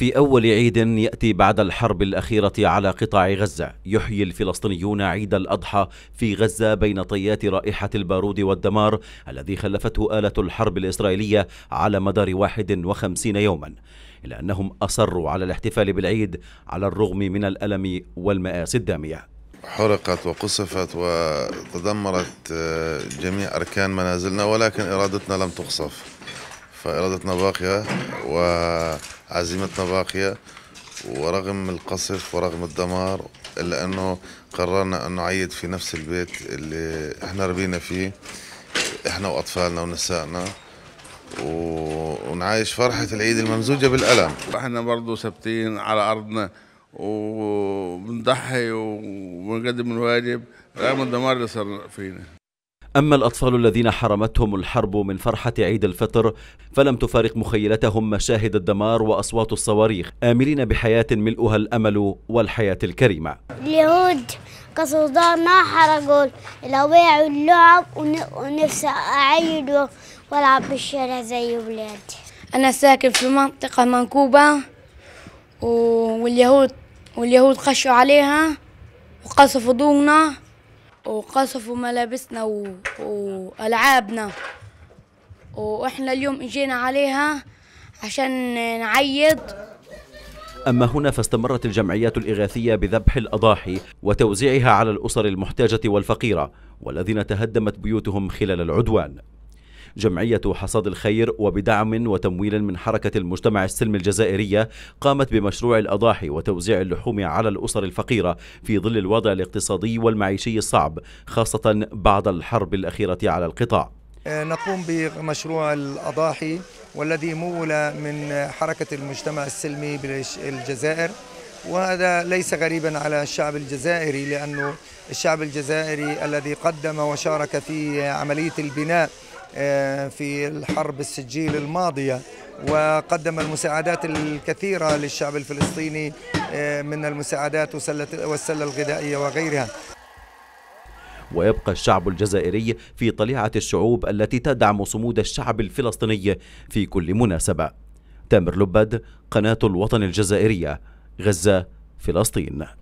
في أول عيد يأتي بعد الحرب الأخيرة على قطاع غزة يحيي الفلسطينيون عيد الأضحى في غزة بين طيات رائحة البارود والدمار الذي خلفته آلة الحرب الإسرائيلية على مدار 51 يوما إلا أنهم أصروا على الاحتفال بالعيد على الرغم من الألم والمآسي الدامية حرقت وقصفت وتدمرت آه، جميع أركان منازلنا ولكن إرادتنا لم تقصف فإرادتنا باقية وعزيمتنا باقية ورغم القصف ورغم الدمار إلا أنه قررنا أن نعيد في نفس البيت اللي إحنا ربينا فيه إحنا وأطفالنا ونسائنا ونعايش فرحة العيد الممزوجة بالألم إحنا برضو ثابتين على أرضنا وبنضحي وبنقدم الواجب رغم الدمار اللي صار فينا أما الأطفال الذين حرمتهم الحرب من فرحة عيد الفطر فلم تفارق مخيلتهم مشاهد الدمار وأصوات الصواريخ آملين بحياة ملؤها الأمل والحياة الكريمة اليهود كصدارنا حرقوا الأواعي واللعب ونفسي أعيد والعب بالشارع زي ولادي أنا ساكن في منطقة منكوبة واليهود واليهود خشوا عليها وقصفوا دومنا وقصفوا ملابسنا و... وألعابنا وإحنا اليوم إجينا عليها عشان نعيد أما هنا فاستمرت الجمعيات الإغاثية بذبح الأضاحي وتوزيعها على الأسر المحتاجة والفقيرة والذين تهدمت بيوتهم خلال العدوان جمعية حصاد الخير وبدعم وتمويل من حركة المجتمع السلمي الجزائرية قامت بمشروع الأضاحي وتوزيع اللحوم على الأسر الفقيرة في ظل الوضع الاقتصادي والمعيشي الصعب خاصة بعد الحرب الأخيرة على القطاع آه، نقوم بمشروع الأضاحي والذي مول من حركة المجتمع السلمي بالجزائر وهذا ليس غريبا على الشعب الجزائري لأنه الشعب الجزائري الذي قدم وشارك في عملية البناء آه، في الحرب السجيل الماضية وقدم المساعدات الكثيرة للشعب الفلسطيني آه، من المساعدات والسلة الغذائية وغيرها ويبقى الشعب الجزائري في طليعة الشعوب التي تدعم صمود الشعب الفلسطيني في كل مناسبة تامر لبد قناة الوطن الجزائرية غزة فلسطين